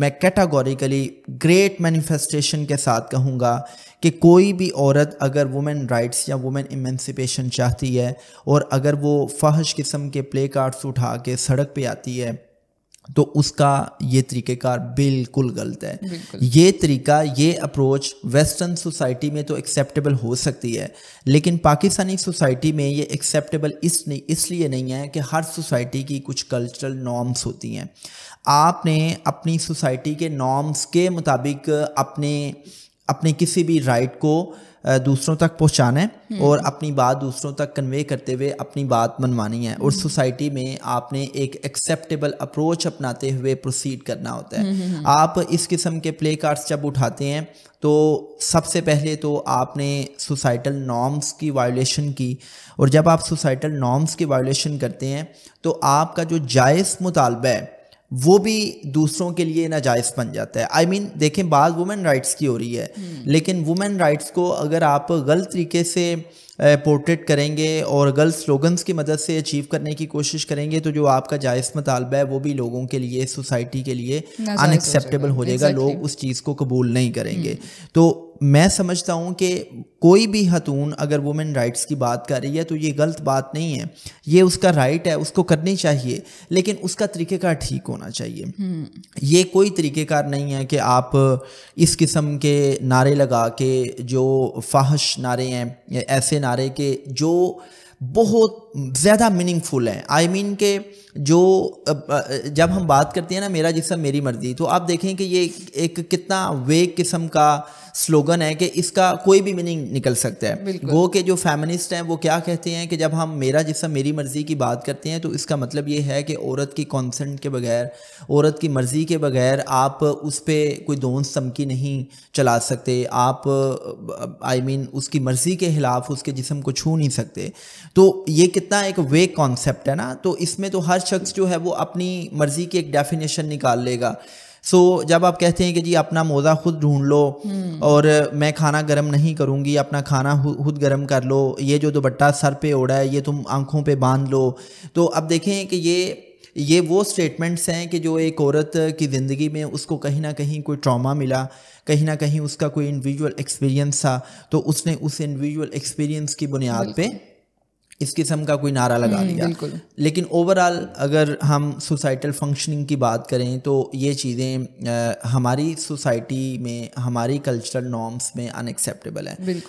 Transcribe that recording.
मैं कैटागोरिकली great manifestation के साथ कहूँगा कि कोई भी औरत अगर वुमेन राइट्स या वुमेन इमेंसिपेशन चाहती है और अगर वो फहश किस्म के प्ले कार्ड्स उठा के सड़क पे आती है तो उसका ये तरीक़ेकार बिल्कुल गलत है बिल्कुल। ये तरीका ये अप्रोच वेस्टर्न सोसाइटी में तो एक्सेप्टेबल हो सकती है लेकिन पाकिस्तानी सोसाइटी में ये एक्सेप्टेबल इस नहीं इसलिए नहीं है कि हर सोसाइटी की कुछ कल्चरल नॉर्म्स होती हैं आपने अपनी सोसाइटी के नॉर्म्स के मुताबिक अपने अपने किसी भी राइट को दूसरों तक पहुंचाना है हम्म। और अपनी बात दूसरों तक कन्वे करते हुए अपनी बात मनवानी है और सोसाइटी हम्म। में आपने एक एक्सेप्टेबल अप्रोच अपनाते हुए प्रोसीड करना होता है हम्म, आप इस किस्म के प्ले कार्ड्स जब उठाते हैं तो सबसे पहले तो आपने सोसाइटल नॉर्म्स की वायोलेशन की और जब आप सोसाइटल नॉर्म्स की वायोलेशन करते हैं तो आपका जो जायज़ मुतालबा है वो भी दूसरों के लिए नाजायज़ बन जाता है आई I मीन mean, देखें बात वुमेन राइट्स की हो रही है हम्म। लेकिन वुमेन राइट्स को अगर आप गलत तरीके से पोर्ट्रेट करेंगे और गलत स्लोगन्स की मदद से अचीव करने की कोशिश करेंगे तो जो आपका जायज़ मतालबा है वो भी लोगों के लिए सोसाइटी के लिए अनएक्सेप्टेबल हो जाएगा exactly. लोग उस चीज़ को कबूल नहीं करेंगे हम्म। तो मैं समझता हूँ कि कोई भी खतून अगर वुमेन राइट्स की बात कर रही है तो ये गलत बात नहीं है ये उसका राइट है उसको करनी चाहिए लेकिन उसका तरीक़ेकार ठीक होना चाहिए हम्म। ये कोई तरीक़ेकार नहीं है कि आप इस किस्म के नारे लगा के जो फाहश नारे हैं ऐसे नारे के जो बहुत ज़्यादा मीनिंगफुल है आई I मीन mean के जो जब हम बात करते हैं ना मेरा जिसम मेरी मर्ज़ी तो आप देखें कि ये एक कितना वेग किस्म का स्लोगन है कि इसका कोई भी मीनिंग निकल सकता है वो के जो फेमिनिस्ट हैं वो क्या कहते हैं कि जब हम मेरा जिसम मेरी मर्ज़ी की बात करते हैं तो इसका मतलब ये है कि औरत की कॉन्सेंट के बगैर औरत की मर्ज़ी के बगैर आप उस पर कोई दोन समकी नहीं चला सकते आप आई I मीन mean, उसकी मर्ज़ी के ख़िलाफ़ उसके जिसम को छू नहीं सकते तो ये कितना एक वे कॉन्सेप्ट है ना तो इसमें तो हर शख्स जो है वो अपनी मर्जी की एक डेफिनेशन निकाल लेगा सो so, जब आप कहते हैं कि जी अपना मोज़ा खुद ढूंढ लो हम्म। और मैं खाना गर्म नहीं करूँगी अपना खाना खुद गर्म कर लो ये जो दुपट्टा सर पे ओढ़ा है ये तुम आंखों पे बांध लो तो अब देखें कि ये ये वो स्टेटमेंट्स हैं कि जो एक औरत की ज़िंदगी में उसको कहीं ना कहीं कोई ट्रॉमा मिला कहीं ना कहीं उसका कोई इंडिविजुअल एक्सपीरियंस था तो उसने उस इंडिविजुअल एक्सपीरियंस की बुनियाद पे इस किस्म का कोई नारा लगा लिया हम्म, लेकिन ओवरऑल अगर हम सोसाइटल फंक्शनिंग की बात करें तो ये चीज़ें हमारी सोसाइटी में हमारी कल्चरल नॉर्म्स में अनएक्सेप्टेबल है